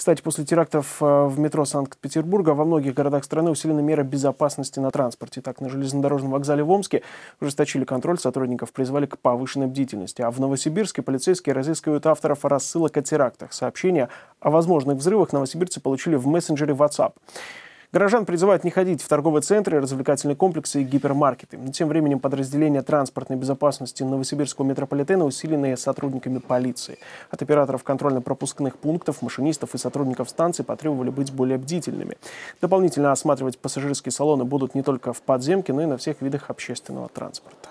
Кстати, после терактов э, в метро Санкт-Петербурга во многих городах страны усилены меры безопасности на транспорте. Так, на железнодорожном вокзале в Омске ужесточили контроль, сотрудников призвали к повышенной бдительности. А в Новосибирске полицейские разыскивают авторов рассылок о терактах. Сообщения о возможных взрывах новосибирцы получили в мессенджере WhatsApp. Горожан призывают не ходить в торговые центры, развлекательные комплексы и гипермаркеты. Тем временем подразделения транспортной безопасности Новосибирского метрополитена усилены сотрудниками полиции. От операторов контрольно-пропускных пунктов, машинистов и сотрудников станций потребовали быть более бдительными. Дополнительно осматривать пассажирские салоны будут не только в подземке, но и на всех видах общественного транспорта.